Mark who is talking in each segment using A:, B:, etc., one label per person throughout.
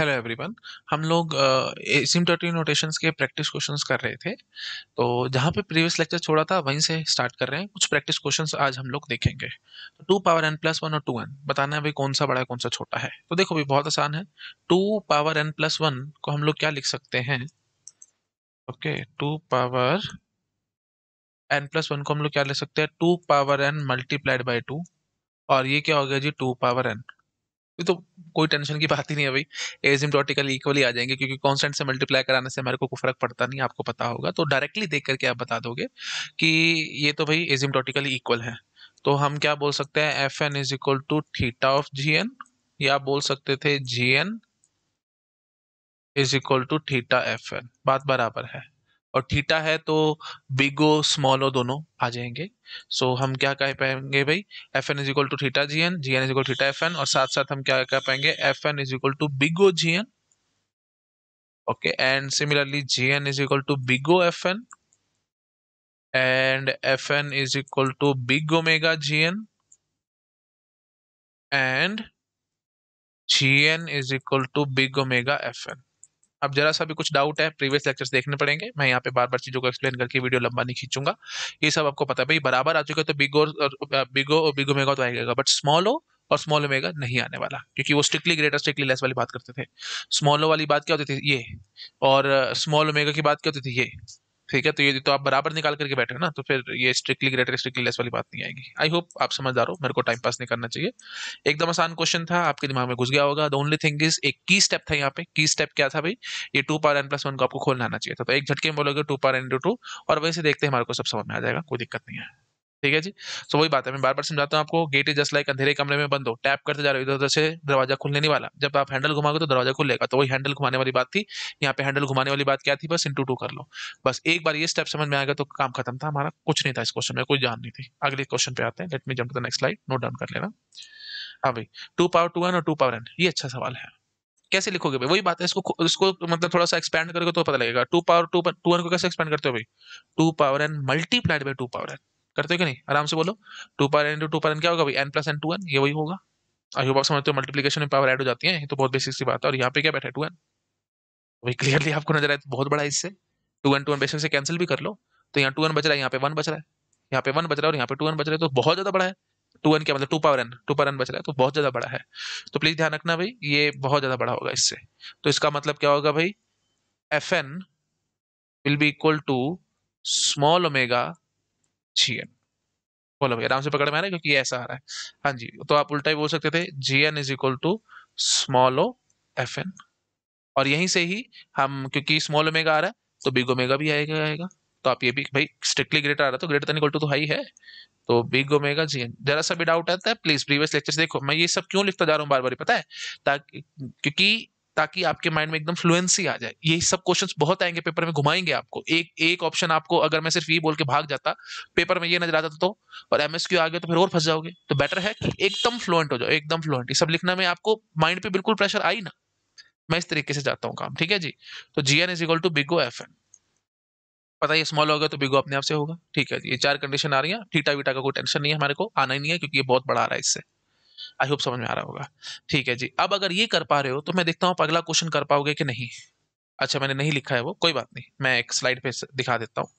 A: Hello everyone हम लोग asymptotic notations के प्रैक्टिस क्वेश्चंस कर रहे थे तो जहाँ पे प्रीवियस लेक्चर छोड़ा था वहीं से स्टार्ट कर रहे हैं कुछ प्रैक्टिस क्वेश्चंस आज हम लोग देखेंगे two power n plus one और टू एन बताना है भाई कौन सा बड़ा है कौन सा छोटा है तो देखो भाई बहुत आसान है two power n plus one को हम लोग क्या लिख सकते हैं okay two power n plus one को हम लोग क्या लिख सकते हैं two power n multiplied by two और ये क्या हो गया जी टू पावर एन तो कोई टेंशन की बात ही नहीं है भाई डॉटिकल इक्वली आ जाएंगे क्योंकि कॉन्स्टेंट से मल्टीप्लाई कराने से हमारे को फर्क पड़ता नहीं आपको पता होगा तो डायरेक्टली देख करके आप बता दोगे कि ये तो भाई डॉटिकल इक्वल है तो हम क्या बोल सकते हैं f n is equal to theta of g n या बोल सकते थे g n is equal to theta f n बात बराबर है और थीटा है तो बिग ओ स्मॉल ओ दोनों आ जाएंगे सो so, हम क्या कह पाएंगे भाई f n is equal to theta g n g n is equal theta f n और साथ साथ हम क्या कह पाएंगे f n is equal to big O g n okay and similarly g n is equal to big O f n and f n is equal to big omega g n and g n is equal to big omega f n अब जरा सा भी कुछ doubt है previous lectures देखने पड़ेंगे मैं यहाँ पे बार बार चीज़ों को एक्सप्लेन करके वीडियो लंबा नहीं खींचूंगा ये सब आपको पता है भाई बराबर आ चुके तो बिगो और बिगो और बिगो मेगा तो आएगा बट स्मॉल हो और स्मॉल ओमेगा नहीं आने वाला क्योंकि वो स्ट्रिक्टली ग्रेटर स्ट्रिक्टली लेस वाली बात करते थे स्मॉलो वाली बात क्या होती थी ये और स्मॉल ओमेगा की बात क्या होती थी ये ठीक है तो ये तो आप बराबर निकाल करके बैठे ना तो फिर ये स्ट्रिक्टली ग्रेटर स्ट्रिक्टली लेस वाली बात नहीं आएगी आई होप आप समझदार हो मेरे को टाइम पास नहीं करना चाहिए एकदम आसान क्वेश्चन था आपके दिमाग में घुस गया होगा द ओनली थिंग इज एक की स्टेप था यहाँ पे की स्टेप क्या था भाई ये two power n plus one को आपको खोलना आना चाहिए था तो एक झटके में बोलोगे two power n two two और वैसे देखते हैं हमारे को सब समझ में आ जाएगा कोई दिक्कत नहीं है ठीक है जी तो वही बात है मैं बार बार समझाता हूँ आपको गेट इज जस्ट लाइक अंधेरे कमरे में बंद हो टैप करते जा रहे हो इधर उधर से दरवाजा खुलने नहीं वाला जब आप हैंडल घुमाओगे तो दरवाजा खुलेगा तो वही हैंडल घुमाने वाली बात थी यहाँ पे हैंडल घुमाने वाली बात क्या थी बस इंटू टू कर लो बस एक बार ये स्टेप समझ में आ गया तो काम खत्म था हमारा कुछ नहीं था इस क्वेश्चन में कोई जान नहीं थी अगले क्वेश्चन पे आते हैं let me jump to the next slide note down कर लेना हाँ भाई टू पावर टू एन और टू पावर एन ये अच्छा सवाल है कैसे लिखोगे भाई वही बात है इसको इसको मतलब थोड़ा सा एक्सपेंड करोगे तो पता लगेगा two power two two n को कैसे एक्सपेंड करते हो भाई two power n multiplied by two power n करते हो कि नहीं आराम से बोलो two power n two two पर एन क्या होगा भाई n plus n two n ये वही होगा आई होप आप समझते हो मल्टीप्लीकेशन में पावर ऐड हो जाती है ये तो बहुत बेसिक सी बात है और यहाँ पे क्या बैठा है टू एन वही क्लियरली आपको नजर आए तो बहुत बड़ा इससे two n two n basic से कैंसिल भी कर लो तो यहाँ टू एन बच रहा है यहाँ पे वन बच रहा है यहाँ पे वन बच रहा है और यहाँ पे टू एन बच रहा है तो बहुत ज्यादा बड़ा है टू एन क्या मतलब two power n two power n बच रहा है तो बहुत ज्यादा बड़ा है तो प्लीज ध्यान रखना भाई ये बहुत ज्यादा बड़ा होगा इससे तो इसका मतलब क्या होगा भाई f n will be equal to small omega g n हाँ। बोलो भाई आराम से पकड़ में आ रहा है क्योंकि ऐसा आ रहा है हाँ जी तो आप उल्टा ही बोल सकते थे g n is equal to small o f n और यहीं से ही हम क्योंकि स्मॉल ओमेगा आ रहा है तो बिग ओमेगा भी आएगा आएगा तो आप ये भी भाई स्ट्रिक्टली ग्रेटर आ रहा है तो ग्रेटर देन इक्वल टू तो हाई है तो बिग ओमेगा जी एन जरा सा भी डाउट आता है प्लीज प्रीवियस लेक्चर देखो मैं ये सब क्यों लिखता जा रहा हूँ बार बार पता है ताकि क्योंकि ताकि आपके माइंड में एकदम फ्लुएंसी आ जाए यही सब क्वेश्चंस बहुत आएंगे पेपर में घुमाएंगे आपको एक एक ऑप्शन आपको अगर मैं सिर्फ ये बोल के भाग जाता पेपर में ये नजर आता तो और एमएसक्यू आ गया तो फिर और फंस जाओगे तो बेटर है कि एकदम फ्लुएंट हो जाओ एकदम फ्लुएंट ये सब लिखना में आपको माइंड पे बिल्कुल प्रेशर आई ना मैं इस तरीके से जाता हूँ काम ठीक है जी तो g n is equal to big O f n पता ही स्मॉल होगा तो बिगो अपने आप से होगा ठीक है जी ये चार कंडीशन आ रही है ठीटा वीटा का कोई टेंशन नहीं है हमारे को आना ही नहीं है क्योंकि ये बहुत बड़ा आ रहा है इससे आई होप समझ में आ रहा होगा ठीक है जी अब अगर ये कर पा रहे हो तो मैं देखता हूँ अगला क्वेश्चन कर पाओगे कि नहीं अच्छा मैंने नहीं लिखा है वो कोई बात नहीं मैं एक स्लाइड पे दिखा देता हूँ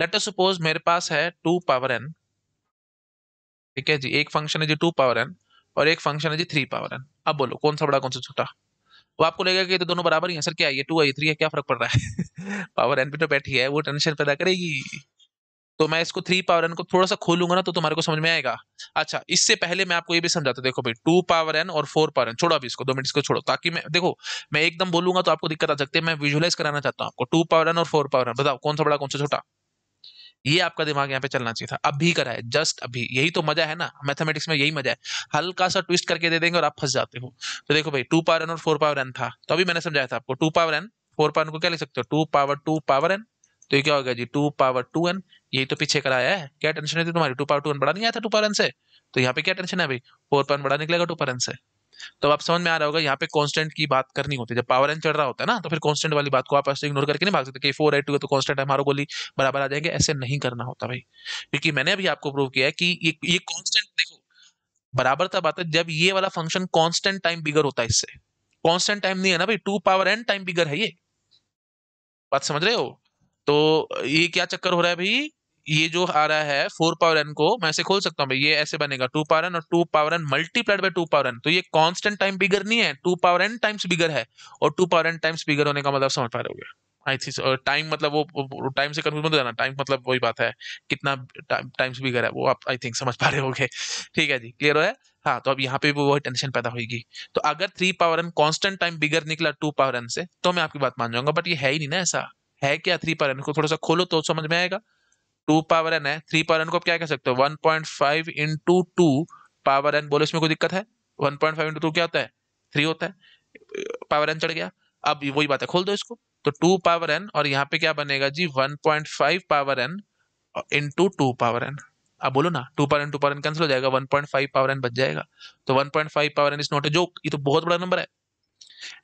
A: लेटर सपोज मेरे पास है टू पावर एन ठीक है जी एक फंक्शन है जी टू पावर एन और एक फंक्शन है जी थ्री पावर एन अब बोलो कौन सा बड़ा कौन सा छोटा वो आपको लगेगा कि तो दोनों बराबर ही हैं सर क्या ये टू है ये थ्री है क्या फर्क पड़ रहा है पावर एन पे तो बैठी है वो टेंशन पैदा करेगी तो मैं इसको थ्री पावर एन को थोड़ा सा खोलूंगा ना तो तुम्हारे को समझ में आएगा अच्छा इससे पहले मैं आपको ये भी समझाता देखो भाई टू पावर एन और फोर पावर एन छोड़ो अभी इसको दो मिनट इसको छोड़ो ताकि मैं देखो मैं एकदम बोलूंगा तो आपको दिक्कत आ सकती है मैं विजुअलाइज कराना चाहता हूँ आपको टू पावर एन और फोर पावर एन बताओ कौन सा बड़ा कौन सा छोटा ये आपका दिमाग यहाँ पे चलना चाहिए था अभी करा है जस्ट अभी यही तो मजा है ना मैथमेटिक्स में यही मजा है हल्का सा ट्विस्ट करके दे देंगे और आप फंस जाते हो तो देखो भाई टू पावर एन और फोर पावर एन था तो अभी मैंने समझाया था आपको two power n four power n को क्या लिख सकते हो two power two power n तो ये क्या हो गया जी टू पावर टू एन यही तो पीछे कराया है क्या टेंशन है तुम्हारी टू पावर टू बड़ा नहीं आया था टू पावर से तो यहाँ पे क्या टेंशन है भाई फोर पावर बड़ा निकलेगा टू पावर से तो आप समझ में आ रहा होगा यहाँ पे कांस्टेंट की बात करनी होती है जब पावर एन चढ़ रहा होता है ना तो फिर कांस्टेंट वाली बात को आप ऐसे इग्नोर करके नहीं भाग सकते कि फोर एट टू तो कांस्टेंट है मारो गोली बराबर आ जाएंगे ऐसे नहीं करना होता भाई क्योंकि मैंने अभी आपको प्रूव किया है कि ये ये कांस्टेंट देखो बराबर तब आता है जब ये वाला फंक्शन कॉन्स्टेंट टाइम बिगर होता है इससे कॉन्स्टेंट टाइम नहीं है ना भाई two power n time bigger है ये बात समझ रहे हो तो ये क्या चक्कर हो रहा है भाई ये जो आ रहा है फोर पावर एन को मैं ऐसे खोल सकता हूँ ये ऐसे बनेगा टू पावर एन और two power n multiplied by two power n तो ये कॉन्स्टेंट टाइम बिगर नहीं है two power n times bigger है और two power n times bigger होने का मतलब समझ पा रहे हो आई थिंक टाइम मतलब वो टाइम से कंफ्यूज मत हो जाना टाइम मतलब वही बात है कितना टाइम्स बिगर है वो आप आई थिंक समझ पा रहे हो ठीक है जी क्लियर है हाँ तो अब यहाँ पे भी वही टेंशन पैदा होगी तो अगर three power n constant time bigger निकला टू पावर एन से तो मैं आपकी बात मान जाऊंगा बट ये है ही नहीं ना ऐसा है क्या थ्री पावर एन को थोड़ा सा खोलो तो समझ में आएगा टू पावर एन है थ्री पावर एन को आप क्या कह सकते हो one point five into two power n बोलो इसमें कोई दिक्कत है one point five into two क्या होता है थ्री होता है पावर एन चढ़ गया अब वही बात है खोल दो इसको तो टू पावर एन और यहाँ पे क्या बनेगा जी one point five power n into two power n अब बोलो ना two power n two power n cancel हो जाएगा one point five power n बच जाएगा तो one point five power n is not a joke ये तो बहुत बड़ा नंबर है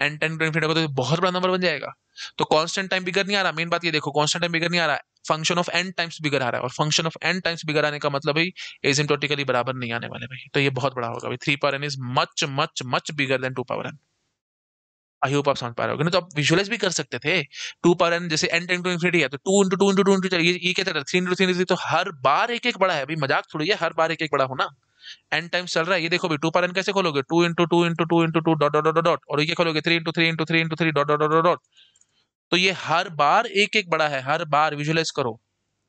A: एन टेन टू इन्फिनिटी तो बहुत बड़ा नंबर बन जाएगा तो कांस्टेंट टाइम बिगड़ नहीं आ रहा मेन बात ये देखो कांस्टेंट टाइम बिगड़ नहीं आ रहा function of n times bigger आ रहा है और function of n times bigger आने का मतलब भाई एजिम्टोटिकली बराबर नहीं आने वाले भाई तो ये बहुत बड़ा होगा भाई three power n is much much much bigger than two power n I hope आप समझ पा रहे हो ना तो आप विजुअलाइज भी कर सकते थे टू पावर एन जैसे एन टेन टू इन्फिनिटी है तो two into two into two into चाहिए ये हैं थ्री इंटू थ्री तो हर बार एक एक बड़ा है भाई मजाक थोड़ी है हर बार एक एक बड़ा होना एन टाइम्स चल रहा है ये देखो भाई टू पावर एन कैसे खोलोगे two into two into two into two dot dot dot और ये खोलोगे three into three into three into three dot dot dot dot तो ये हर बार एक एक बड़ा है हर बार विजुअलाइज करो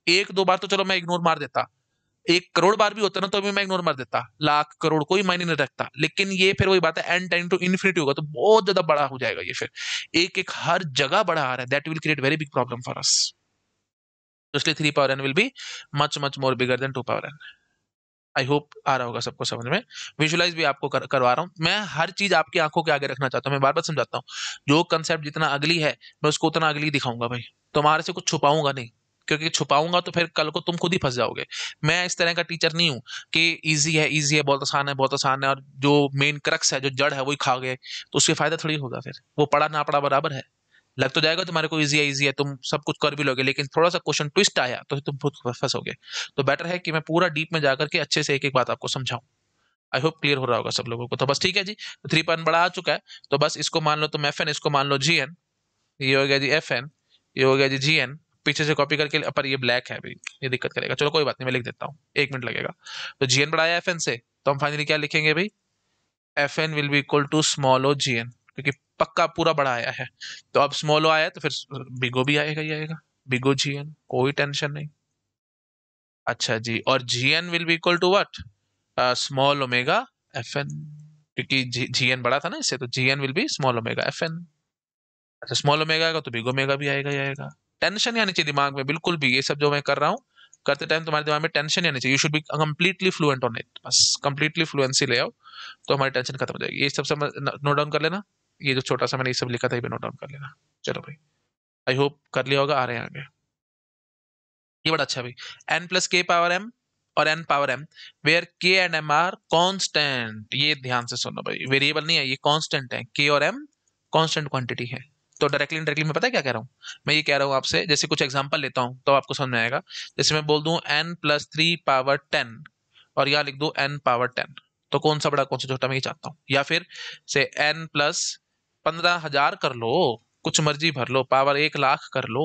A: एक दो बार तो चलो मैं इग्नोर मार देता एक करोड़ बार भी होता ना तो भी मैं इग्नोर मार देता लाख करोड़ कोई मायने नहीं रखता लेकिन ये फिर वही बात है एंड टाइम टू इन्फिनिटी होगा तो बहुत ज्यादा बड़ा हो जाएगा ये फिर एक एक हर जगह बड़ा आ रहा है that will create very big problem for us इसलिए three power n will be much much more bigger than two power n I hope आ रहा होगा सबको समझ में विजुलाइज भी आपको कर, करवा रहा हूँ मैं हर चीज आपकी आंखों के आगे रखना चाहता हूँ मैं बार बार समझाता हूँ जो कंसेप्ट जितना अगली है मैं उसको उतना अगली दिखाऊंगा भाई तुम्हारे से कुछ छुपाऊंगा नहीं क्योंकि छुपाऊंगा तो फिर कल को तुम खुद ही फंस जाओगे मैं इस तरह का टीचर नहीं हूँ कि इजी है इजी है बहुत आसान है बहुत आसान है और जो मेन क्रक्स है जो जड़ है वही खा गए तो उससे फायदा थोड़ी होगा फिर वो पढ़ा ना पढ़ा बराबर है लग तो जाएगा तुम्हारे को इजी है इजी है तुम सब कुछ कर भी लोगे लेकिन थोड़ा सा क्वेश्चन ट्विस्ट आया तो तुम खुद फंसोगे तो बेटर है कि मैं पूरा डीप में जाकर के अच्छे से एक एक बात आपको समझाऊं आई होप क्लियर हो रहा होगा सब लोगों को तो बस ठीक है जी तो थ्री पॉइंट बड़ा आ चुका है तो बस इसको मान लो तुम एफ एन इसको मान लो जी एन ये हो गया जी एफ एन ये हो गया जी जी एन पीछे से कॉपी करके पर ये ब्लैक है भाई ये दिक्कत करेगा चलो कोई बात नहीं मैं लिख देता हूँ एक मिनट लगेगा तो जी एन बढ़ाया एफ एन से तो हम फाइनली क्या लिखेंगे भाई f n will be equal to small o g n क्योंकि पक्का पूरा बड़ा आया है तो अब स्मॉलो आया तो फिर बिगो भी आएगा ही आएगा बिगो जी एन कोई टेंशन नहीं अच्छा जी और g n will be equal to what small omega f n क्योंकि जी एन बड़ा था ना इससे तो g n will be small omega f n अच्छा स्मॉल ओमेगा आएगा तो बिगो ओमेगा भी आएगा ही आएगा टेंशन आनी चाहिए दिमाग में बिल्कुल भी ये सब जो मैं कर रहा हूँ करते टाइम तुम्हारे दिमाग में टेंशन आनी चाहिए you should be completely fluent on it बस कंप्लीटली फ्लुएंसी ले आओ तो हमारी टेंशन खत्म हो जाएगी ये सब समझ नोट डाउन कर लेना ये जो छोटा सा मैंने ये सब लिखा था ये नोट डाउन कर लेना चलो भाई आई होप कर लिया होगा आ रहे हैं आगे ये बड़ा अच्छा भाई n plus k power m और n power m where k and m are constant ये ध्यान से सुनो भाई वेरिएबल नहीं है ये कॉन्स्टेंट है के और एम कॉन्स्टेंट क्वांटिटी है तो डायरेक्टली डायरेक्टली मैं पता है क्या कह रहा हूँ मैं ये कह रहा हूँ आपसे जैसे कुछ एग्जाम्पल लेता हूँ तो आपको समझ में आएगा जैसे मैं बोल दू n plus three power ten और यहाँ लिख दू एन पावर टेन तो कौन सा बड़ा कौन सा छोटा मैं ये चाहता हूँ या फिर से एन प्लस पंद्रह हजार कर लो कुछ मर्जी भर लो पावर एक लाख कर लो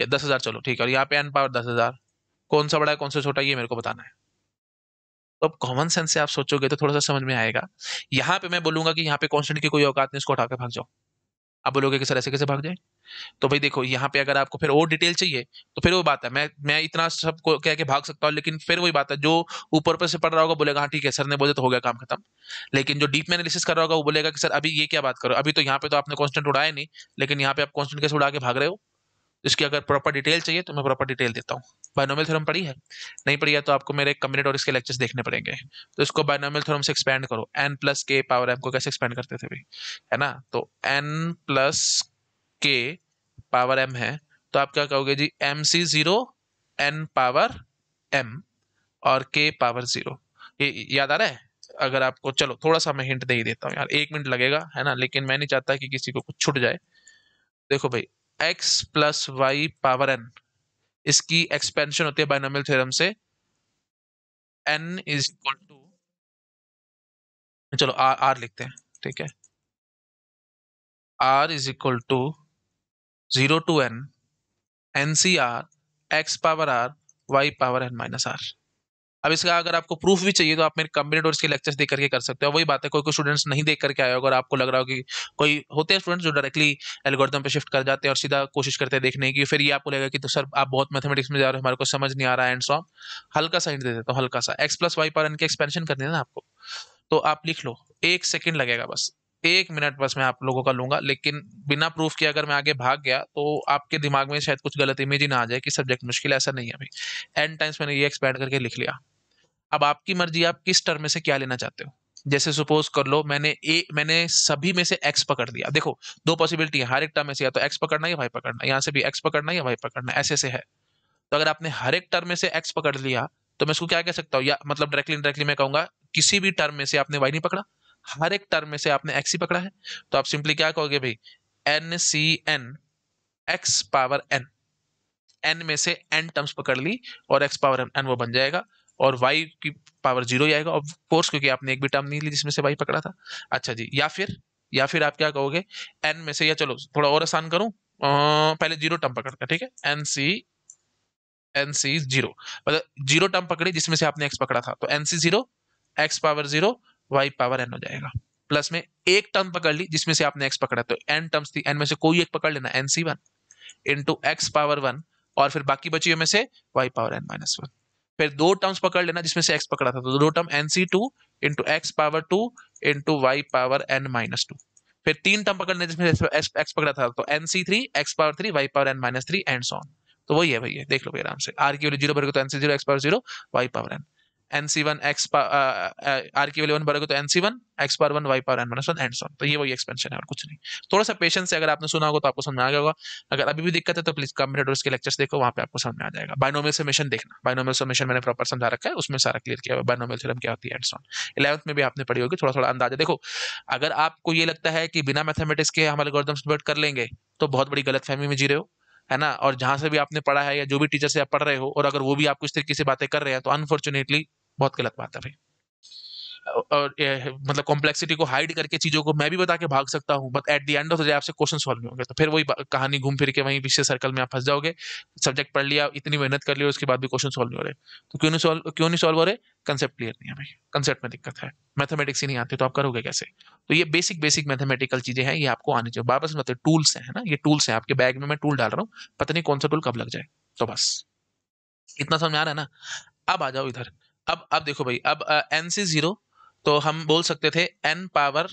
A: या दस हजार चलो ठीक है और यहाँ पे एन पावर दस हजार कौन सा बड़ा है कौन सा छोटा ये मेरे को बताना है तो अब कॉमन सेंस से आप सोचोगे तो थोड़ा सा समझ में आएगा यहाँ पे मैं बोलूंगा कि यहाँ पे कॉन्स्टेंट की कोई औकात नहीं इसको उठाकर के भाग जाओ आप बोलोगे कि सर ऐसे कैसे भाग जाए तो भाई देखो यहाँ पे अगर आपको फिर और डिटेल चाहिए तो फिर वो बात है मैं मैं इतना सबको कह के भाग सकता हूँ लेकिन फिर वही बात है जो ऊपर पर से पढ़ रहा होगा बोलेगा हाँ ठीक है सर ने बोले तो हो गया काम खत्म लेकिन जो डीप एनालिसिस कर रहा होगा वो बोलेगा कि सर अभी ये क्या बात करो अभी तो यहाँ पे तो आपने कॉन्स्टेंट उड़ाया नहीं लेकिन यहाँ पे आप कॉन्स्टेंट कैसे उड़ा के भाग रहे हो इसकी अगर प्रॉपर डिटेल चाहिए तो मैं प्रॉपर डिटेल देता हूँ बायनोमल थ्योरम पढ़ी है नहीं पढ़ी है तो आपको मेरे कम्बिनेट और इसके लेक्चर्स देखने पड़ेंगे तो इसको बायनोमल थ्योरम से एक्सपेंड करो n plus k power m को कैसे एक्सपेंड करते थे भाई है ना तो n plus k power m है तो आप क्या कहोगे जी m C zero n power m और के पावर जीरो ये याद आ रहा है अगर आपको चलो थोड़ा सा मैं हिंट दे ही देता हूँ यार एक मिनट लगेगा है ना लेकिन मैं नहीं चाहता कि किसी को कुछ छूट जाए देखो भाई x plus y power n इसकी एक्सपेंशन होती है बाइनोमियल थ्योरम से एन इज इक्वल टू चलो आर आर लिखते हैं ठीक है r is equal to zero to n n C r x power r y power n minus r अब इसका अगर आपको प्रूफ भी चाहिए तो आप मेरे कम्बिनेट और इसके लेक्चर्स देख करके कर सकते हो वही बात है कोई कोई स्टूडेंट्स नहीं देख करके आया हो अगर आपको लग रहा हो कि कोई होते हैं स्टूडेंट्स जो डायरेक्टली एलगोरिदम पे शिफ्ट कर जाते हैं और सीधा कोशिश करते हैं देखने की फिर ये आपको लगेगा कि तो सर आप बहुत मैथमेटिक्स में जा रहे हो हमारे को समझ नहीं आ रहा है एंड सॉम हल्का सा हिंट दे देता हूँ हल्का सा एक्स प्लस वाई पर इनके एक्सपेंशन कर देना आपको तो आप लिख लो एक सेकेंड लगेगा बस एक मिनट बस मैं आप लोगों का लूंगा लेकिन बिना प्रूफ के अगर मैं आगे भाग गया तो आपके दिमाग में शायद कुछ गलत इमेज ही ना आ जाए कि सब्जेक्ट मुश्किल ऐसा नहीं है अभी एंड टाइम्स मैंने ये एक्सपेंड करके लिख लिया अब आपकी मर्जी आप किस टर्म में से क्या लेना चाहते हो जैसे सपोज कर लो मैंने ए मैंने सभी में से एक्स पकड़ दिया देखो दो पॉसिबिलिटी है हर एक टर्म में से या तो एक्स पकड़ना या वाई पकड़ना यहाँ से भी एक्स पकड़ना या वाई पकड़ना ऐसे से है तो अगर आपने हर एक टर्म में से एक्स पकड़ लिया तो मैं इसको क्या कह सकता हूँ या मतलब डायरेक्टली इंडायरेक्टली मैं कहूंगा किसी भी टर्म में से आपने वाई नहीं पकड़ा हर एक टर्म में से आपने एक्स ही पकड़ा है तो आप सिंपली क्या कहोगे भाई n C n x power n n में से एन टर्म्स पकड़ ली और एक्स पावर एन वो बन जाएगा और वाई की पावर जीरो ही आएगा ऑफकोर्स क्योंकि आपने एक भी टर्म नहीं ली जिसमें से वाई पकड़ा था अच्छा जी या फिर या फिर आप क्या कहोगे एन में से या चलो थोड़ा और आसान करूं पहले जीरो टर्म पकड़ता ठीक है n C n C zero मतलब जीरो टर्म पकड़ी जिसमें से आपने एक्स पकड़ा था तो n C zero x power zero y power n हो जाएगा प्लस में एक टर्म पकड़ ली जिसमें से आपने एक्स पकड़ा तो एन टर्म्स थी एन में से कोई एक पकड़ लेना n C one into x power one और फिर बाकी बची में से y power n minus one फिर दो टर्म्स पकड़ लेना जिसमें से एक्स पकड़ा था तो दो term n C two into x power two into y power n minus two फिर तीन टर्म पकड़ लेना जिसमें एक्स पकड़ा था तो n C three x power three y power n minus three and so on तो वही है भैया देख लो भैया आराम से आर की वैल्यू जीरो भरोगे तो n C zero x power zero y power n n C one x r की वैल्यू वन बढ़ेगा तो n C one x power one y power n minus one and so on तो ये वही expansion है और कुछ नहीं थोड़ा सा पेशेंस से अगर आपने सुना होगा तो आपको समझ में आ गया होगा अगर अभी भी दिक्कत है तो प्लीज कंप्यूटर के लेक्चर्स देखो वहाँ पे आपको समझ में आ जाएगा बाइनोमियल समेशन देखना बाइनोमियल समेशन मैंने प्रॉपर समझा रखा है उसमें सारा क्लियर किया हुआ बाइनोमियल थ्योरम क्या होती है एंड सॉन इलेवंथ में भी आपने पढ़ी होगी थोड़ा थोड़ा अंदाजा देखो अगर आपको ये लगता है कि बिना मैथमेटिक्स के हम एल्गोरिदम्स डिबेट कर लेंगे तो बहुत बड़ी गलत फहमी में जी रहे हो है ना और जहां से भी आपने पढ़ा है या जो भी टीचर से आप पढ़ रहे हो और अगर वो भी आपको इस तरीके से बातें कर रहे हैं तो अनफॉर्चुनेटली बहुत गलत बात है भाई और मतलब कॉम्प्लेक्सिटी को हाइड करके चीजों को मैं भी बता के भाग सकता हूँ but at the end of the day आपसे क्वेश्चन सॉल्व नहीं होंगे तो फिर वही कहानी घूम फिर के वहीं पीछे सर्कल में आप फंस जाओगे सब्जेक्ट पढ़ लिया इतनी मेहनत कर लिया उसके बाद भी क्वेश्चन सॉल्व नहीं हो रहे तो क्यों नहीं सॉल्व क्यों नहीं सॉल्व हो रहे कंसेप्ट क्लियर नहीं है भाई कंसेप्ट में दिक्कत है मैथमेटिक्स ही नहीं आती तो आप करोगे कैसे तो ये बेसिक बेसिक मैथमेटिकल चीजें हैं ये आपको आनी चाहिए वापस मतलब टूल्स हैं ना ये टूल्स हैं आपके बैग में मैं टूल डाल रहा हूँ पता नहीं कौन सा टूल कब लग जाए तो बस इतना समझ आ रहा है ना अब आ जाओ इधर अब अब देखो भाई अब एन सी जीरो तो हम बोल सकते थे एन पावर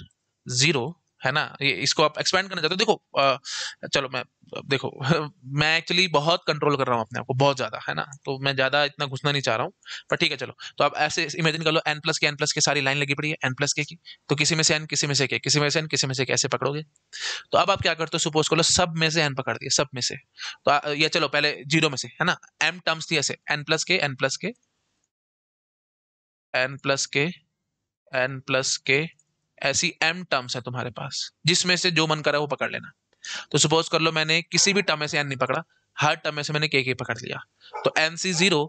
A: जीरो है ना ये इसको आप एक्सपेंड करना चाहते हो देखो आ, चलो मैं देखो मैं एक्चुअली बहुत कंट्रोल कर रहा हूँ अपने आप को बहुत ज्यादा है ना तो मैं ज्यादा इतना घुसना नहीं चाह रहा हूँ पर ठीक है चलो तो आप ऐसे इमेजिन कर लो n plus k n plus k सारी लाइन लगी पड़ी है एन प्लस के की तो किसी में से एन किसी में से के किसी में से एन किसी में से कैसे पकड़ोगे तो अब आप क्या करते हो सपोज कर लो सब में से एन पकड़ दिए सब में से तो ये चलो पहले जीरो में से है ना एम टर्म्स थी ऐसे n plus k n plus k n plus k n plus k ऐसी एम टर्म्स है तुम्हारे पास जिसमें से जो मन करा वो पकड़ लेना तो सपोज कर लो मैंने किसी भी टर्म में से एन नहीं पकड़ा हर टर्म में से मैंने के के पकड़ लिया तो n C zero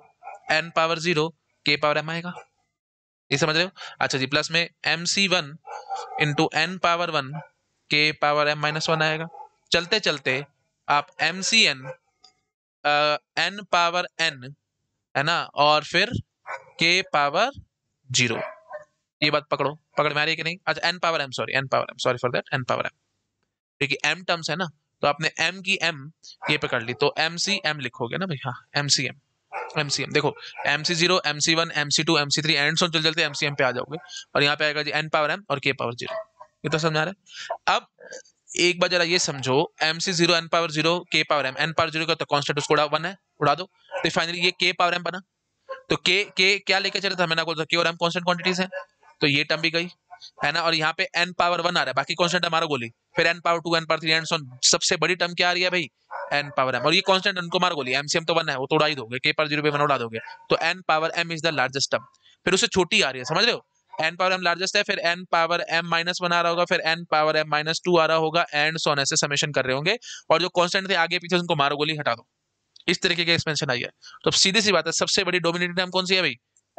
A: n power zero k power m आएगा ये समझ रहे हो अच्छा जी प्लस में m C one into n power one k power m minus one आएगा चलते चलते आप m C n n power n है ना और फिर के पावर जीरो ये बात पकड़ो पकड़ में आ रही है कि नहीं अच्छा n power m sorry n power m sorry for that n power m क्योंकि एम टर्म्स है ना तो आपने एम की एम ये पकड़ ली तो एम सी एम लिखोगे ना भाई हाँ m C m m C m देखो m C zero m C one m C two m C three and चल चलते एम सी एम पे आ जाओगे और यहाँ पे आएगा जी एन पावर एम और के पावर जीरो ये तो समझा रहे अब एक बार जरा ये समझो m C zero n power zero k power m n power zero का तो कॉन्स्टेंट उसको उड़ा वन है उड़ा दो तो फाइनली ये के पावर एम बना तो के के क्या लेके चले था मैंने आपको के और एम कॉन्स्टेंट क्वांटिटीज है तो ये टर्म भी गई है ना और यहाँ पे एन पावर वन आ रहा है बाकी कॉन्स्टेंट हमारा गोली फिर n power two n power three and so on सबसे बड़ी टर्म क्या आ रही है भाई एन पावर एम और ये कॉन्स्टेंट एन को मार गोली एमसीएम तो वन है वो तो उड़ा ही दोगे के पर जीरो पे वन उड़ा दोगे तो n power m is the largest term फिर उससे छोटी आ रही है समझ रहे हो एन पावर एम लार्जेस्ट है फिर n power m minus one आ रहा होगा फिर n power m minus two आ रहा होगा एंड सोन ऐसे समेशन कर रहे होंगे और जो कॉन्स्टेंट थे आगे पीछे उनको मारो गोली हटा दो इस तरीके की एक्सपेंशन आई है तो सीधी सी बात है सबसे बड़ी डोमिनेटिंग टर्म कौन सी है भाई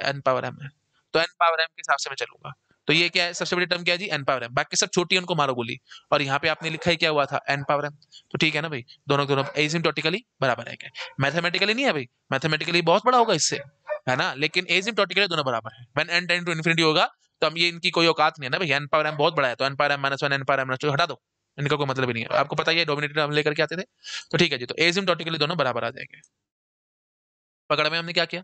A: एन पावर एम है तो एन पावर एम के हिसाब से मैं चलूंगा तो ये क्या है सबसे बड़ी टर्म क्या है जी एन पावर एम बाकी सब छोटी उनको मारो गोली और यहाँ पे आपने लिखा ही क्या हुआ था एन पावर एम तो ठीक है ना भाई दोनों दोनों एजिमटोटिकली बराबर है मैथमेटिकली नहीं है भाई मैथमेटिकली बहुत बड़ा होगा इससे है ना लेकिन एजिमटोटिकली दोनों बराबर है when n tends to infinity होगा तो हम ये इनकी कोई औकात नहीं है ना भाई एन पावर एम बहुत बड़ा है तो n power m minus one n power m minus two हटा दो इनका कोई मतलब ही नहीं है आपको पता है डोमिनेटर हम लेकर के आते थे तो ठीक है जी तो एजिमटोटिकली दोनों बराबर आ जाएंगे पकड़ में हमने क्या किया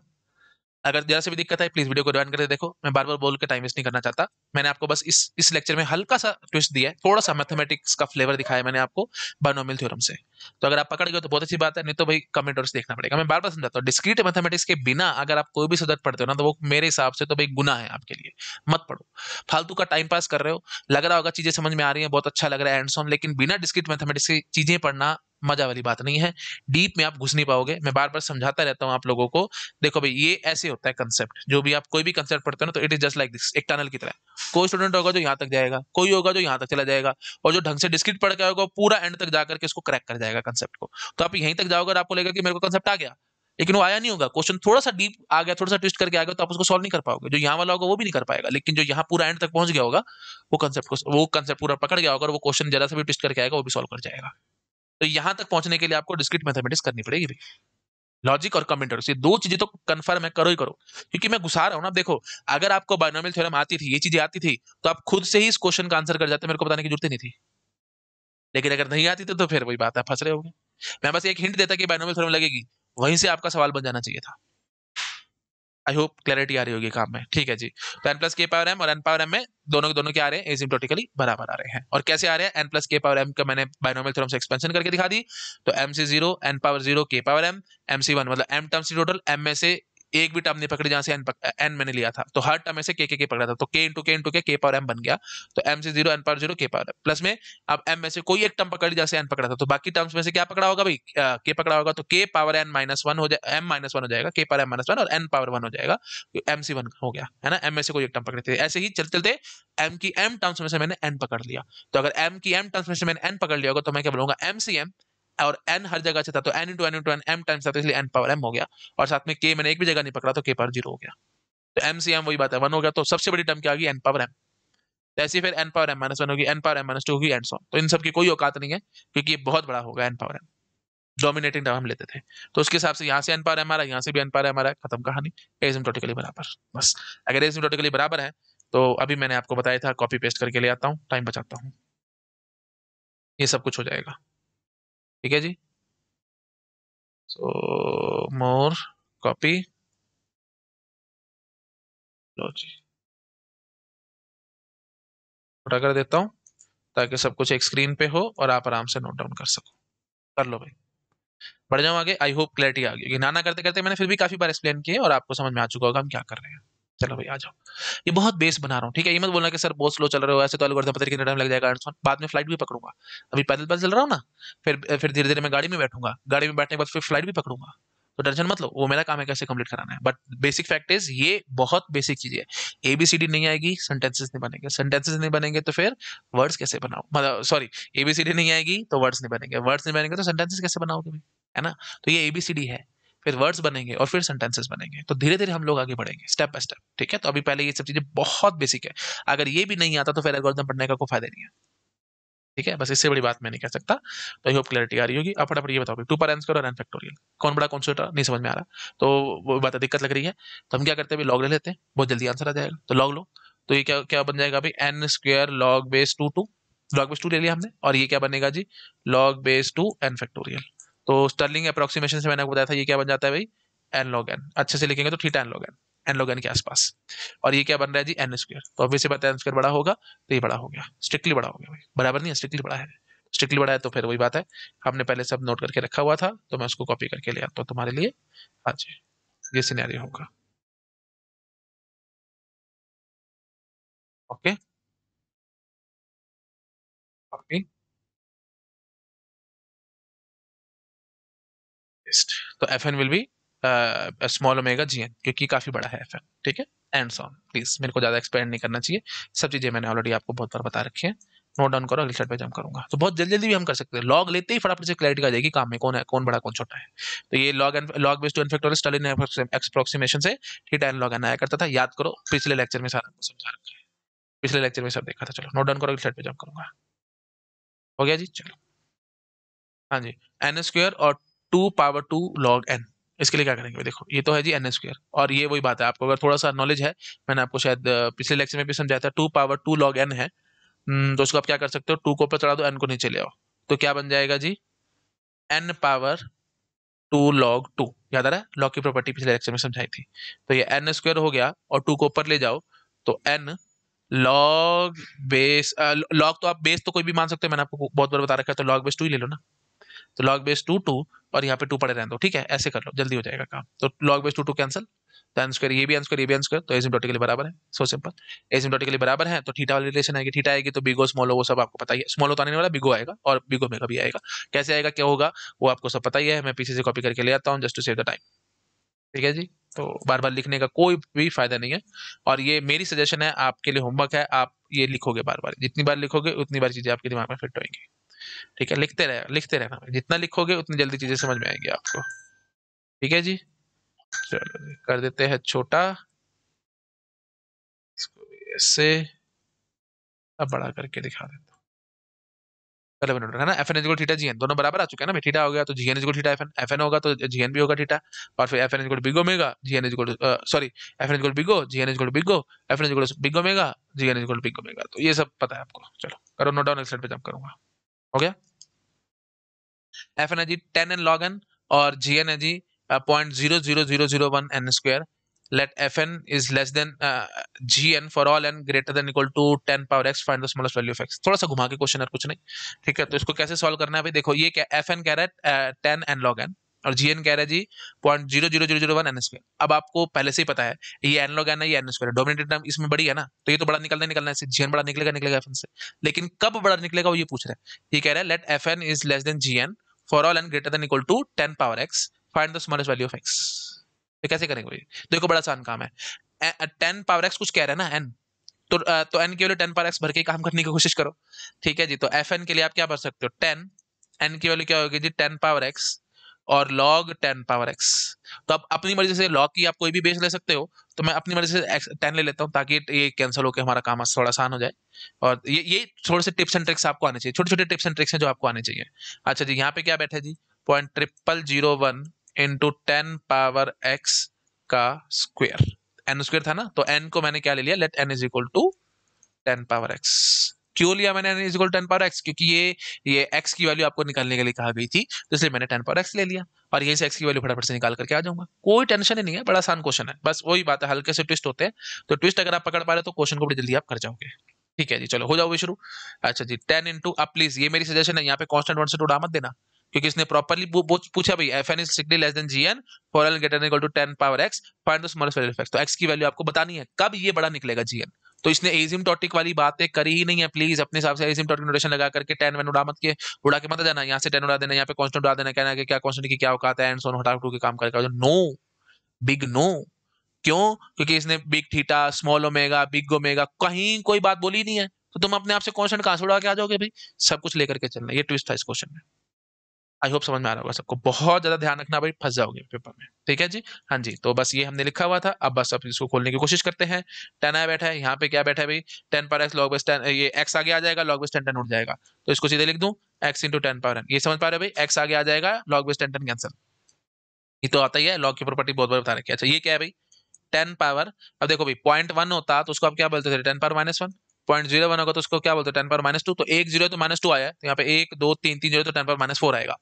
A: अगर जरा से भी दिक्कत है प्लीज वीडियो को ज्वाइन करके देखो मैं बार बार बोल के टाइम वेस्ट नहीं करना चाहता मैंने आपको बस इस इस लेक्चर में हल्का सा ट्विस्ट दिया है थोड़ा सा मैथमेटिक्स का फ्लेवर दिखाया मैंने आपको बानोमिल थ्योरम से तो अगर आप पकड़ गए तो बहुत अच्छी बात है नहीं तो भाई कमेंट और देखना पड़ेगा मैं बार बार समझाता हूँ डिस्क्रीट मैथमेटिक्स के बिना अगर आप कोई भी सब्जेक्ट पढ़ते हो ना तो वो मेरे हिसाब से तो भाई गुना है आपके लिए मत पढ़ो फालतू का टाइम पास कर रहे हो लग रहा होगा चीजें समझ में आ रही है बहुत अच्छा लग रहा है एंड सॉन लेकिन बिना डिस्क्रीट मैथमेटिक्स की चीजें पढ़ना मजा वाली बात नहीं है डीप में आप घुस नहीं पाओगे मैं बार बार समझाता रहता हूँ आप लोगों को देखो भाई ये ऐसे होता है कंसेप्ट जो भी आप कोई भी कंसेप्ट पढ़ते हो ना तो it is just like this एक टनल की तरह कोई स्टूडेंट होगा जो यहाँ तक जाएगा कोई होगा जो यहाँ तक चला जाएगा और जो ढंग से डिस्क्रिट पढ़ के होगा पूरा एंड तक जाकर के इसको क्रैक कर जाएगा कंसेप्ट को तो आप यहीं तक जाओगे आपको लगेगा कि मेरे को कंसेप्ट आ गया लेकिन वो आया नहीं होगा क्वेश्चन थोड़ा सा डीप आ गया थोड़ा सा ट्विस्ट करके आ गया तो आप उसको सॉल्व नहीं कर पाओगे जो यहाँ वाला होगा वो भी नहीं कर पाएगा लेकिन जो यहाँ पूरा एंड तक पहुंच गया होगा वो कंसेप्ट को वो कंसेप्ट पूरा पकड़ गया होगा और वो क्वेश्चन जरा सा भी ट्विस्ट करके आएगा वो भी सॉल्व कर जाएगा तो यहाँ तक पहुंचने के लिए आपको डिस्क्रिट मैथमेटिक्स करनी पड़ेगी लॉजिक और कमेंट ये दो चीजें तो कन्फर्म है करो ही करो क्योंकि मैं घुसा रहा हूँ ना देखो अगर आपको बायनोमियल थ्योरम आती थी ये चीजें आती थी तो आप खुद से ही इस क्वेश्चन का आंसर कर जाते मेरे को बताने की जरूरत नहीं थी लेकिन अगर नहीं आती थी तो फिर वही बात है फंस रहे हो मैं बस एक हिंट देता कि बायनोमियल थ्योरम लगेगी वहीं से आपका सवाल बन जाना चाहिए था आई होप क्लैरिटी आ रही होगी काम में ठीक है जी तो n plus k power m और एन पावर एम में दोनों के दोनों क्या आ रहे हैं एसिम्टोटिकली बराबर आ रहे हैं और कैसे आ रहे हैं n plus k power m का मैंने बाइनोमियल थ्योरम से एक्सपेंशन करके दिखा दी तो m C zero n power zero k power m m C one मतलब एम टर्म सी टोटल एम में से एक भी टर्म नहीं पकड़ी जहां से एन, एन मैंने लिया था तो हर टर्म ऐसे से के के के पकड़ा था तो के इंटू के इंटू के के पावर एम बन गया तो एम से zero n power zero k power plus में अब एम में से कोई एक टर्म पकड़ जहां से एन पकड़ा था तो बाकी टर्म्स में से क्या पकड़ा होगा भाई के पकड़ा होगा तो के पावर एन माइनस वन हो जाए एम माइनस वन हो जाएगा k power m minus one और एन पावर वन हो जाएगा एम सी वन हो गया है ना एम में से कोई एक टर्म पकड़े थे ऐसे ही चलते चलते एम की एम टर्म्स में से मैंने एन पकड़ लिया तो अगर एम की एम टर्म्स में से मैंने एन पकड़ लिया होगा तो मैं क्या बोलूंगा एम सी एम और एन हर जगह से था तो n into n into n m times था तो इसलिए एन पावर एम हो गया और साथ में के मैंने एक भी जगह नहीं पकड़ा तो के पावर जीरो हो गया तो एम सी एम वही बात है वन हो गया तो सबसे बड़ी टर्म क्या तो होगी एन पावर एम ऐसी फिर n power m minus one होगी n power m minus two होगी एन सॉन तो इन सब की कोई औकात नहीं है क्योंकि ये बहुत बड़ा होगा n power m dominating term हम लेते थे तो उसके हिसाब से यहाँ से एन पावर एम आ रहा है यहाँ से भी एन पावर एम आ रहा है खत्म कहानी एजमटोटिकली बराबर बस अगर एजमटोटिकली बराबर है तो अभी मैंने आपको बताया था कॉपी पेस्ट करके ले आता हूँ टाइम बचाता हूँ ये सब कुछ हो जाएगा ठीक है जी सो मोर कॉपी लो जी छोटा कर देता हूं ताकि सब कुछ एक स्क्रीन पे हो और आप आराम से नोट डाउन कर सको कर लो भाई बढ़ जाओ आगे आई होप क्लैरिटी आ गई नाना करते करते मैंने फिर भी काफी बार एक्सप्लेन किए और आपको समझ में आ चुका होगा हम क्या कर रहे हैं चलो भाई आ जाओ ये बहुत बेस बना रहा हूँ ठीक है ये मत बोलना कि सर बहुत स्लो चल रहे हो ऐसे तो अलगर्धा पता कितना टाइम लग जाएगा एंड बाद में फ्लाइट भी पकड़ूंगा अभी पैदल पैदल चल रहा हूँ ना फिर फिर धीरे धीरे मैं गाड़ी में बैठूंगा गाड़ी में बैठने के बाद फिर फ्लाइट भी पकड़ूंगा तो टेंशन मत लो वो मेरा काम है कैसे कंप्लीट कराना है बट बेसिक फैक्ट इज ये बहुत बेसिक चीज है ए बी सी डी नहीं आएगी सेंटेंसेस नहीं बनेंगे सेंटेंसेस नहीं बनेंगे तो फिर वर्ड्स कैसे बनाओ मतलब sorry A B C D नहीं आएगी तो वर्ड्स नहीं बनेंगे वर्ड्स नहीं बनेंगे तो सेंटेंसेस कैसे बनाओगे है ना तो ये ए बी सी डी है फिर वर्ड्स बनेंगे और फिर सेंटेंसेस बनेंगे तो धीरे धीरे हम लोग आगे बढ़ेंगे स्टेप बाय स्टेप ठीक है तो अभी पहले ये सब चीज़ें बहुत बेसिक है अगर ये भी नहीं आता तो फिर एल्गोरिथम पढ़ने का कोई फायदा नहीं है ठीक है बस इससे बड़ी बात मैं नहीं कह सकता तो आई होप क्लैरिटी आ रही होगी आप फटाफट ये बताओ टू पर एन स्क्वायर और एन फैक्टोरियल कौन बड़ा कौन सा नहीं समझ में आ रहा तो वो बात दिक्कत लग रही है तो हम क्या करते हैं लॉग ले लेते हैं बहुत जल्दी आंसर आ जाएगा तो लॉग लो तो ये क्या क्या बन जाएगा अभी n square log base two two log base two ले लिया हमने और ये क्या बनेगा जी log base two n factorial तो स्टर्लिंग अप्रोक्सीमेशन से मैंने बताया था ये क्या बन जाता है भाई एन लॉग एन अच्छे से लिखेंगे तो theta n log n n log n के आसपास और ये क्या बन रहा है जी एन स्क्र तो ऑब्वियसली पता है एन स्क्र बड़ा होगा तो ये बड़ा हो गया स्ट्रिक्टली बड़ा हो गया भाई बराबर नहीं है स्ट्रिक्टली बड़ा है स्ट्रिक्टली बड़ा है तो फिर वही बात है हमने पहले सब नोट करके रखा हुआ था तो मैं उसको कॉपी करके ले आता हूँ तुम्हारे लिए हाँ ये सिनेरियो होगा ओके okay. Okay okay. वेस्ट तो f n will be small omega g n क्योंकि काफ़ी बड़ा है एफ एन ठीक है एंड सॉन प्लीज मेरे को ज़्यादा एक्सपेंड नहीं करना चाहिए सब चीज़ें मैंने ऑलरेडी आपको बहुत बार बता रखी है नोट डाउन करो अगले शर्ट पे जम करूंगा तो बहुत जल्दी जल्दी भी हम कर सकते हैं लॉग लेते ही फटाफट से क्लैरिटी आ जाएगी काम में कौन है कौन बड़ा कौन छोटा है तो ये log n log based n factorial Stirling approximation से थीटा एंड लॉग एन आया करता था याद करो पिछले लेक्चर में सारा समझा रखा है पिछले लेक्चर में सब देखा था चलो नोट डाउन करो अगले स्लाइड पे जम करूंगा हो गया जी चलो हाँ जी एन स्क्र और two power two log n इसके लिए क्या करेंगे देखो ये तो है जी एन स्क्र और ये वही बात है आपको अगर थोड़ा सा नॉलेज है मैंने आपको शायद पिछले लेक्चर में भी समझाया था two power two log n है हम्म, तो उसको आप क्या कर सकते हो टू को ऊपर चढ़ा दो एन को नीचे ले आओ तो क्या बन जाएगा जी n power two log two याद आ रहा है लॉग की प्रॉपर्टी पिछले लेक्चर में समझाई थी तो ये एन स्क्वायर हो गया और टू को ऊपर ले जाओ तो एन लॉग बेस लॉग तो आप बेस तो कोई भी मान सकते हो मैंने आपको बहुत बार बता रखा है तो लॉग बेस टू ही ले लो ना तो लॉग बेस टू टू और यहाँ पे टू पड़े रहने दो ठीक है ऐसे कर लो जल्दी हो जाएगा काम तो log base two two cancel टेन ये भी आंसर ये भी आंसर तो एसिम्टोटिकली बराबर है सो सिंपल एसिम्टोटिकली बराबर है तो ठीटा वाली रिलेशन आएगी ठीटा आएगी तो बिगो स्मॉलो वो सब आपको पता ही है स्मॉलो तो आने वाला बिगो आएगा और बिगो मेगा भी आएगा कैसे आएगा क्या होगा वो आपको सब पता ही है मैं पीछे से कॉपी करके ले आता हूँ just to save the time ठीक है जी तो बार बार लिखने का कोई भी फायदा नहीं है और ये मेरी सजेशन है आपके लिए होमवर्क है आप ये लिखोगे बार बार जितनी बार लिखोगे उतनी बार चीजें आपके दिमाग में फिट होंगी ठीक है लिखते रहे लिखते रहना जितना लिखोगे उतनी जल्दी चीजें समझ में आएंगी आपको ठीक है जी चलो कर देते हैं छोटा इसको ऐसे अब बड़ा करके दिखा देता हूँ पहले है ना एफ एन इजगो थीटा जीएन दोनों बराबर आ चुके हैं ना थीटा हो गया तो जीएन इजगो theta f n f n होगा तो जीएन भी होगा थीटा और फिर एफ एन इजगो बिगो मेगा जीएन इजगो सॉरी एफ एन इजगो बिगो जीएन इजगो बिगो एफ एन इजगो बिगो मेगा जीएन इजगो बिगो मेगा तो ये सब पता है आपको चलो करो नोट डाउन एक पर पे करूंगा हो गया एफ एनर्जी टेन एन लॉग एन और जी एनर्जी point zero zero zero zero one n square f n is less than g n for all n greater than equal to ten power x find the smallest value of x थोड़ा सा घुमा के question है कुछ नहीं ठीक है तो इसको कैसे सॉल्व करना है भाई देखो ये क्या एन कह रहा है टेन एन लॉग एन और जी एन कह रहे जी point zero zero zero zero one n square अब आपको पहले से ही पता है ये एन लॉग एन है ये एन स्क्वायर डोमिनेटेड टर्म इसमें बड़ी है ना तो ये तो बड़ा निकलना निकलना है जी एन बड़ा निकलेगा निकलेगा एफ एन से लेकिन कब बड़ा निकलेगा वो ये पूछ रहे हैं ये कह रहा है let f n is less than g n for all n greater than equal to ten power x find the smallest value of x ये कैसे करेंगे भाई तो देखो बड़ा आसान काम है टेन पावर एक्स कुछ कह रहे हैं ना एन तो तो एन के वैल्यू टेन पावर एक्स भर के काम करने की कोशिश करो ठीक है जी तो एफ एन के लिए आप क्या भर सकते हो टेन एन की वैल्यू क्या होगी जी टेन पावर एक्स और log 10 पावर x तो आप अपनी मर्जी से log की आप कोई भी बेस ले सकते हो तो मैं अपनी मर्जी से टेन ले लेता हूँ ताकि ये कैंसिल होकर हमारा काम थोड़ा आसान हो जाए और ये ये थोड़े से टिप्स एंड ट्रिक्स आपको आने चाहिए छोटे छोटे टिप्स एंड ट्रिक्स हैं जो आपको आने चाहिए अच्छा जी यहाँ पे क्या बैठे g point triple zero one into ten power x का स्क्वेयर एन स्क्वेयर था ना तो एन को मैंने क्या ले लिया let n is equal to ten power x क्यों लिया मैंने n equal ten power x क्योंकि ये ये एक्स की वैल्यू आपको निकालने के लिए कहा गई थी तो इसलिए मैंने टेन पावर एक्स ले लिया और यहीं से एक्स की वैल्यू फटाफट से निकाल करके आ जाऊंगा कोई टेंशन ही नहीं है बड़ा आसान क्वेश्चन है बस वही बात है हल्के से ट्विस्ट होते हैं तो ट्विस्ट अगर आप पकड़ पा रहे तो क्वेश्चन को बड़ी जल्दी आप कर जाओगे ठीक है जी चलो हो जाओ शुरू अच्छा जी टेन इंटू अब प्लीज ये मेरी सजेशन है यहाँ पे कॉन्स्टेंट वन से उड़ा मत देना क्योंकि इसने प्रॉपरली पूछा भाई f n is less than g n for all greater equal to ten power x find the smallest value of x तो एक्स की वैल्यू आपको बतानी है कब ये बड़ा निकलेगा जी एन तो इसने एजिम टॉटिक वाली बातें करी ही नहीं है प्लीज अपने हिसाब से टॉटिक नोटेशन लगा करके टेन वन उड़ा मत के उड़ा के मत जाना यहाँ से टेन उड़ा देना यहाँ पे कॉन्स्टेंट उड़ा देना कहना कि क्या कॉन्स्टेंट की क्या औकात है एंड सोन हटा टू के काम करके नो बिग नो क्यों क्योंकि इसने big theta small omega big omega कहीं कोई बात बोली नहीं है तो तुम अपने आप से कॉन्स्टेंट कहां से उड़ा के आ जाओगे भाई सब कुछ लेकर के चलना ये ट्विस्ट था इस क्वेश्चन में आई होप समझ में आ रहा होगा सबको बहुत ज्यादा ध्यान रखना भाई फंस जाओगे पेपर में ठीक है जी हाँ जी तो बस ये हमने लिखा हुआ था अब बस अब इसको खोलने की कोशिश करते हैं टेन आया बैठा है यहाँ पे क्या बैठा है भाई टेन पर एक्स लॉग बेस टेन ये एक्स आगे आ जाएगा लॉग बेस टेन टेन उठ जाएगा तो इसको सीधे लिख दू एक्स इंटू टेन पावर ये समझ पा रहे भाई एक्स आगे आ जाएगा log base ten ten cancel ये तो आता ही है लॉग की प्रॉपर्टी बहुत बार बता रखी अच्छा ये क्या है भाई टेन पावर अब देखो भाई पॉइंट वन होता तो उसको आप क्या बोलते थे ten power minus one point zero one होगा तो उसको क्या बोलते हैं टेन पावर माइनस टू तो एक जीरो तो माइनस टू आया तो यहाँ पे एक दो तीन तीन जीरो तो टेन पावर माइनस फोर आएगा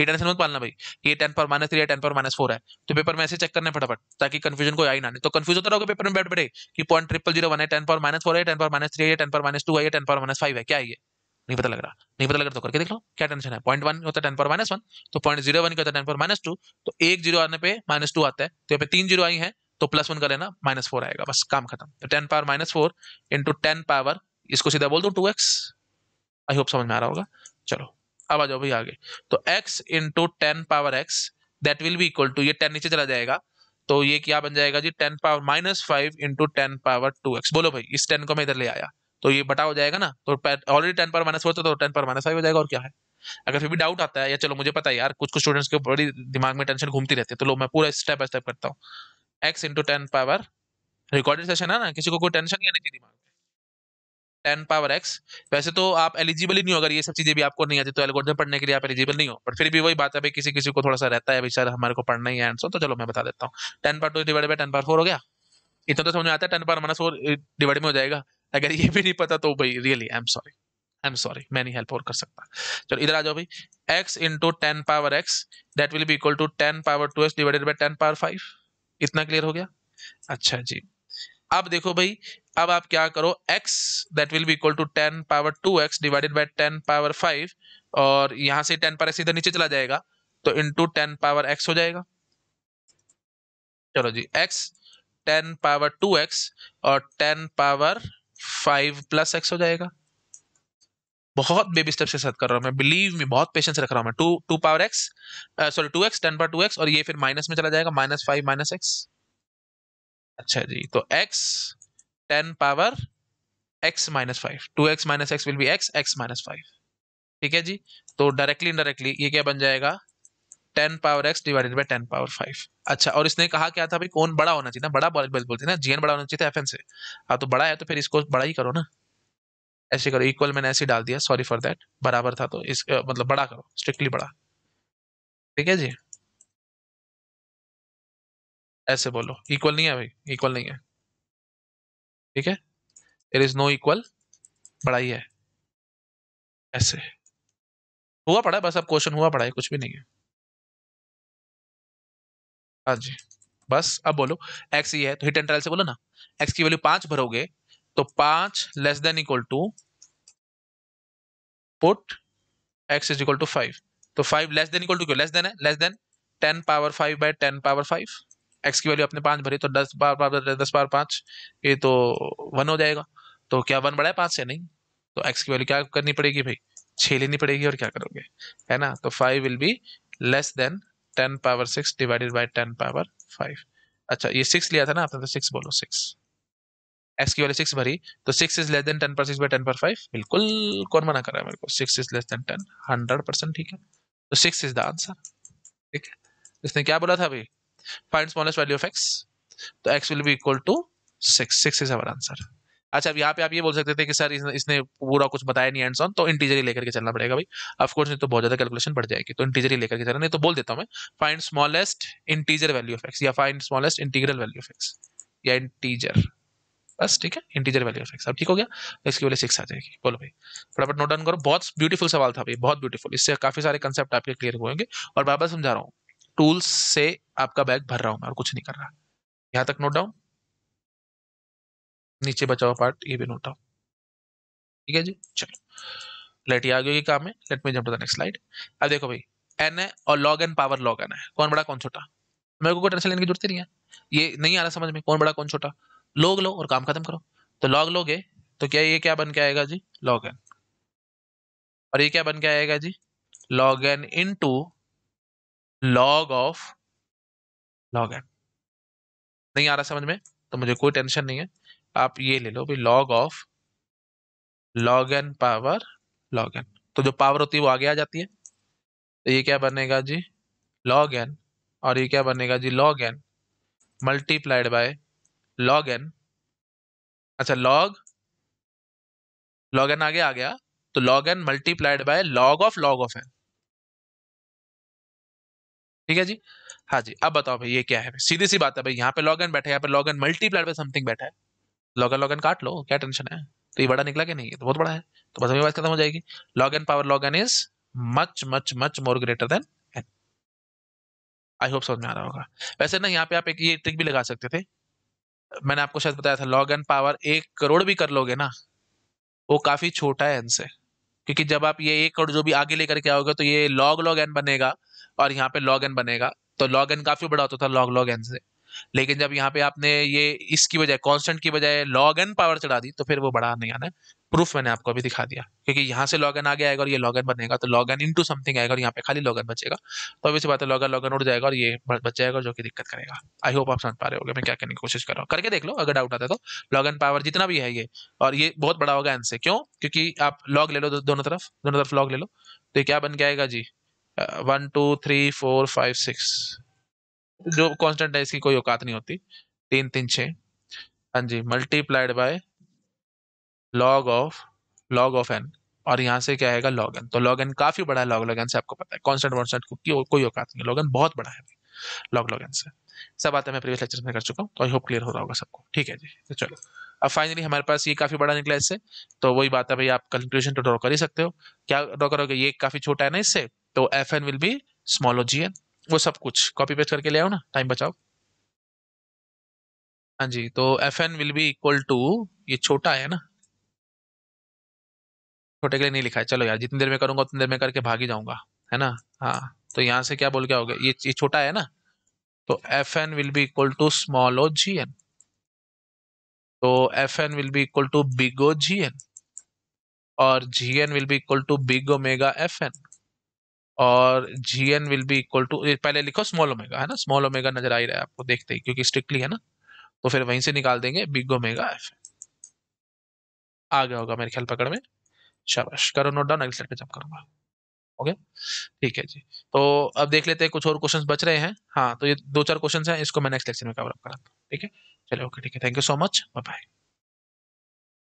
A: ये टेंशन मत पालना भाई ये टेन पर माइनस थ्री है टेन पर माइनस फोर है तो पेपर में ऐसे चेक करने फटाफट ताकि कंफ्यूजन को आई ना तो कंफ्यूज होता रहोगे पेपर में बैठ बैठे कि पॉइंट ट्रिपल जीरो वन है टेन पर माइनस फोर है टेन पर माइनस थ्री है टेन पर माइनस टू है टेन पर माइनस फाइव है क्या है ये नहीं पता लग रहा नहीं पता लग रहा तो करके देख लो क्या टेंशन है पॉइंट वन होता है टेन पर माइनस वन तो पॉइंट जीरो वन होता है टेन पर माइनस टू तो एक जीरो आने पर माइनस टू आता है तो यहाँ पे तीन जीरो आई है तो प्लस वन का लेना माइनस फोर आएगा बस काम खत्म तो ten power minus four into ten power इसको सीधा बोल दो टू एक्स आई होप समझ में आ रहा होगा चलो अब आ जाओ भाई आगे तो x into ten power x that will be equal to ये टेन नीचे चला जाएगा तो ये क्या बन जाएगा जी ten power minus five into ten power two x बोलो भाई इस टेन को मैं इधर ले आया तो ये बटा हो जाएगा ना तो already ten power minus four था तो टेन पावर माइनस फाइव हो जाएगा और क्या है अगर फिर भी डाउट आता है या चलो मुझे पता है यार कुछ कुछ स्टूडेंट्स के बड़ी दिमाग में टेंशन घूमती रहती है तो लो मैं पूरा स्टेप बाय स्टेप करता हूँ x into ten power recorded session है ना किसी को कोई टेंशन ही आने की दिमाग टेन पावर एक्स वैसे तो आप एलिजिबल ही नहीं हो अगर ये सब चीजें भी आपको नहीं आती तो में पढ़ने के लिए आप एलिजिबल नहीं हो बट फिर भी वही बात है भाई किसी किसी को थोड़ा सा रहता है भाई सर हमारे को पढ़ना ही आंसर तो चलो मैं बता देता हूँ टेन पार two divide by ten four हो गया इतना तो समझ में आता है टेन पार माइनस फोर डिवाइड में हो जाएगा अगर ये भी नहीं पता तो भाई really I am sorry I am sorry मैं नहीं हेल्प और कर सकता चलो इधर आ जाओ भाई x into ten power x that will be equal to ten power two x divided by ten power five इतना क्लियर हो गया अच्छा जी अब देखो भाई अब आप क्या करो x that will be equal to ten power two x divided by ten power five और यहां से टेन पावर इधर नीचे चला जाएगा तो इंटू टेन पावर एक्स हो जाएगा चलो जी x ten power two x और ten power five plus x हो जाएगा बहुत बेबी स्टेप से साथ कर रहा हूं मैं बिलीव में बहुत पेशेंस रख रहा हूँ मैं two two power x sorry two x ten power two x और ये फिर माइनस में चला जाएगा माइनस फाइव माइनस एक्स अच्छा जी तो x ten power x minus five two x minus x will be x x minus five ठीक है जी तो डायरेक्टली इनडायरेक्टली ये क्या बन जाएगा ten power x divided by ten power five अच्छा और इसने कहा क्या था भाई कौन बड़ा होना चाहिए ना बड़ा बोलते ना जीएन बड़ा होना चाहिए एफ एन से अब हाँ, तो बड़ा है तो फिर इसको बड़ा ही करो ना ऐसे करो इक्वल मैंने ऐसे डाल दिया सॉरी फॉर दैट बराबर था तो इस मतलब बड़ा करो स्ट्रिक्टली बड़ा ठीक है जी ऐसे बोलो इक्वल नहीं है भाई इक्वल नहीं है ठीक है इट इज नो इक्वल पढ़ाई ही है ऐसे हुआ पढ़ा बस अब क्वेश्चन हुआ पढ़ाई है कुछ भी नहीं है हाँ जी बस अब बोलो एक्स ये है तो हिट एंड ट्रायल से बोलो ना एक्स की वैल्यू पांच भरोगे तो पांच less than equal to put x is equal to five तो five less than equal to क्यों लेस देन है less than ten power five by ten power five x की वैल्यू आपने पाँच भरी तो दस बार बार दस बार पाँच ये तो वन हो जाएगा तो क्या वन बढ़ा है पाँच से नहीं तो एक्स की वैल्यू क्या करनी पड़ेगी भाई छः लेनी पड़ेगी और क्या करोगे है ना तो five will be less than ten power six divided by ten power five अच्छा ये सिक्स लिया था ना आपने तो सिक्स बोलो सिक्स एक्स की वैल्यू सिक्स भरी तो six is less than ten पर सिक्स बाई टेन पर फाइव बिल्कुल कौन मना कर रहा है मेरे को six is less than ten hundred percent ठीक है तो सिक्स इज द आंसर ठीक है इसने क्या बोला था भाई find smallest value of x तो x will be equal to six six is our answer अच्छा अब यहाँ पे आप ये बोल सकते थे कि सर इसने, इसने पूरा कुछ बताया नहीं एंड ऑन तो इंटीजर ही लेकर के चलना पड़ेगा भाई कोर्स नहीं तो बहुत ज्यादा कैलकुलेशन बढ़ जाएगी तो इंटीजर ही लेकर के चलना नहीं तो बोल देता हूँ मैं find smallest integer value of x या find smallest integral value of x या इंटीजर बस ठीक है इंटीजर वैल्यू ऑफ एक्स अब ठीक हो गया इसकी वाले सिक्स आ जाएगी बोलो भाई फटाफट नोट डाउन करो बहुत ब्यूटीफुल सवाल था भाई बहुत ब्यूटीफुल इससे काफी सारे कंसेप्ट आपके क्लियर हुएंगे और बार बार समझा रहा हूँ टूल्स से आपका बैग भर रहा हूं मैं और कुछ नहीं कर रहा यहां तक नोट डाउन नीचे बचा हुआ पार्ट ये भी नोट डाउन ठीक है जी चलो लेट ये आगे काम है let me jump to the next slide अब देखो भाई एन है और log n power log n है कौन बड़ा कौन छोटा मेरे को कोई टेंशन लेने की जरूरत नहीं है ये नहीं आ रहा समझ में कौन बड़ा कौन छोटा लोग लो और काम खत्म करो तो लॉग लोगे तो क्या ये क्या बन के आएगा जी लॉग एन और ये क्या बन के आएगा जी log n into log of log n नहीं आ रहा समझ में तो मुझे कोई टेंशन नहीं है आप ये ले लो भाई log of log n power log n तो जो पावर होती है वो आगे आ जाती है तो ये क्या बनेगा जी लॉग एन और ये क्या बनेगा जी log n multiplied by log n अच्छा लॉग लॉग एन आगे आ गया तो log n multiplied by log of log of n ठीक है जी हाँ जी अब बताओ भाई ये क्या है सीधी सी बात है भाई यहाँ पे लॉग एन बैठा है यहाँ पे log n multiplied by something बैठा है लॉग एन लॉग एन काट लो क्या टेंशन है तो ये बड़ा निकला कि नहीं तो बहुत बड़ा है तो बस अभी बात खत्म हो जाएगी log n power log n is much much much more greater than n I hope समझ में आ रहा होगा वैसे ना यहाँ पे आप एक ये ट्रिक भी लगा सकते थे मैंने आपको शायद बताया था लॉग एन पावर एक करोड़ भी कर लोगे ना वो काफी छोटा है एन से क्योंकि जब आप ये एक करोड़ जो भी आगे लेकर के आओगे तो ये लॉग लॉग एन बनेगा और यहाँ पे लॉग एन बनेगा तो लॉग एन काफी बड़ा होता तो था लॉग लॉग एन से लेकिन जब यहाँ पे आपने ये इसकी बजाय कॉन्स्टेंट की बजाय लॉग एन पावर चढ़ा दी तो फिर वो बड़ा नहीं आना प्रूफ मैंने आपको अभी दिखा दिया क्योंकि यहाँ से लॉग एन आगे आएगा और ये लॉग एन बनेगा तो लॉग एन टू समथिंग आएगा और यहाँ पे खाली लॉग एन बचेगा तो अभी से बात है लॉग एन लॉग एन उठ जाएगा और ये बच जाएगा जो कि दिक्कत करेगा आई होप आप समझ पा रहे हो मैं क्या करने की कोशिश कर रहा हूँ करके देख लो अगर डाउट आता है तो लॉग एन पावर जितना भी है ये और ये बहुत बड़ा होगा एन से क्यों क्योंकि आप लॉग ले लो दोनों तरफ दोनों तरफ लॉग ले लो तो ये क्या बन के आएगा जी one two three four five six जो कांस्टेंट है इसकी कोई औकात नहीं होती तीन तीन छः हाँ जी multiplied by log of log of n और यहाँ से क्या आएगा लॉग एन तो लॉग एन काफी बड़ा है लॉग लॉग एन से आपको पता है कॉन्स्टेंट वॉन्स्टेंट को कोई औकात नहीं लॉग एन बहुत बड़ा है लॉग लॉग एन से सब बातें मैं प्रीवियस लेक्चर में कर चुका हूँ तो आई होप क्लियर हो रहा होगा सबको ठीक है जी तो चलो अब फाइनली हमारे पास ये काफी बड़ा निकला इससे तो वही बात है भाई आप कंक्लूजन तो ड्रॉ कर ही सकते हो क्या ड्रॉ करोगे ये काफी छोटा है ना इससे तो f n will be small g n वो सब कुछ कॉपी पेस्ट करके ले आओ ना टाइम बचाओ हाँ जी तो f n will be equal to ये छोटा है ना छोटे के लिए नहीं लिखा है चलो यार जितनी देर में करूंगा उतनी देर में करके भागी जाऊंगा है ना हाँ तो यहाँ से क्या बोल के आओगे ये ये छोटा है ना तो f n will be equal to small g n तो f n will be equal to big O g n और g n will be equal to big omega f n और g n will be equal to पहले लिखो small omega है ना small omega नजर आ ही रहा है आपको देखते ही क्योंकि स्ट्रिक्टली है ना तो फिर वहीं से निकाल देंगे बिग ओमेगा एफ आ गया होगा मेरे ख्याल पकड़ में शाबाश करो नोट डाउन अगले स्लाइड पे जंप करूंगा ओके ठीक है जी तो अब देख लेते हैं कुछ और क्वेश्चंस बच रहे हैं हाँ तो ये दो चार क्वेश्चंस हैं इसको मैं नेक्स्ट लेक्चर में कवर अप कराता हूँ ठीक है चलो ओके ठीक है thank you so much bye bye